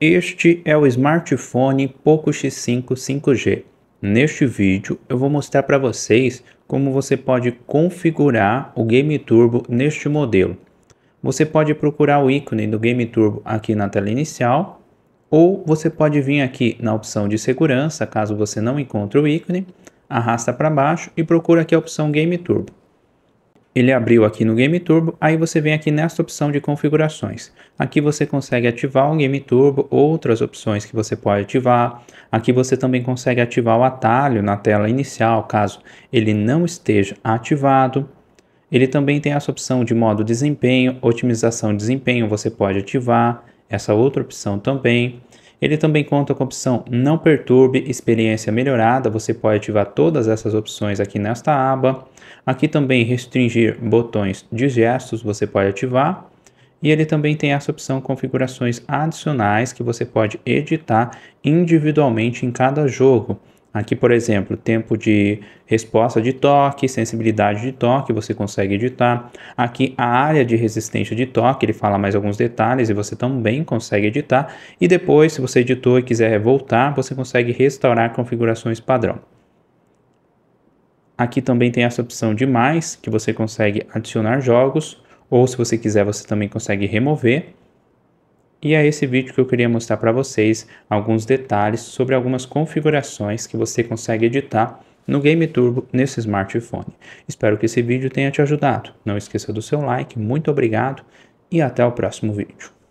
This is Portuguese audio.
Este é o smartphone Poco X5 5G. Neste vídeo eu vou mostrar para vocês como você pode configurar o Game Turbo neste modelo. Você pode procurar o ícone do Game Turbo aqui na tela inicial ou você pode vir aqui na opção de segurança, caso você não encontre o ícone, arrasta para baixo e procura aqui a opção Game Turbo. Ele abriu aqui no Game Turbo, aí você vem aqui nesta opção de configurações. Aqui você consegue ativar o Game Turbo, outras opções que você pode ativar. Aqui você também consegue ativar o atalho na tela inicial, caso ele não esteja ativado. Ele também tem essa opção de modo desempenho, otimização desempenho, você pode ativar essa outra opção também. Ele também conta com a opção Não Perturbe Experiência Melhorada. Você pode ativar todas essas opções aqui nesta aba. Aqui também Restringir Botões de Gestos você pode ativar. E ele também tem essa opção configurações adicionais que você pode editar individualmente em cada jogo. Aqui, por exemplo, tempo de resposta de toque, sensibilidade de toque, você consegue editar. Aqui, a área de resistência de toque, ele fala mais alguns detalhes e você também consegue editar. E depois, se você editou e quiser voltar, você consegue restaurar configurações padrão. Aqui também tem essa opção de mais, que você consegue adicionar jogos, ou se você quiser, você também consegue remover. E é esse vídeo que eu queria mostrar para vocês alguns detalhes sobre algumas configurações que você consegue editar no Game Turbo nesse smartphone. Espero que esse vídeo tenha te ajudado. Não esqueça do seu like, muito obrigado e até o próximo vídeo.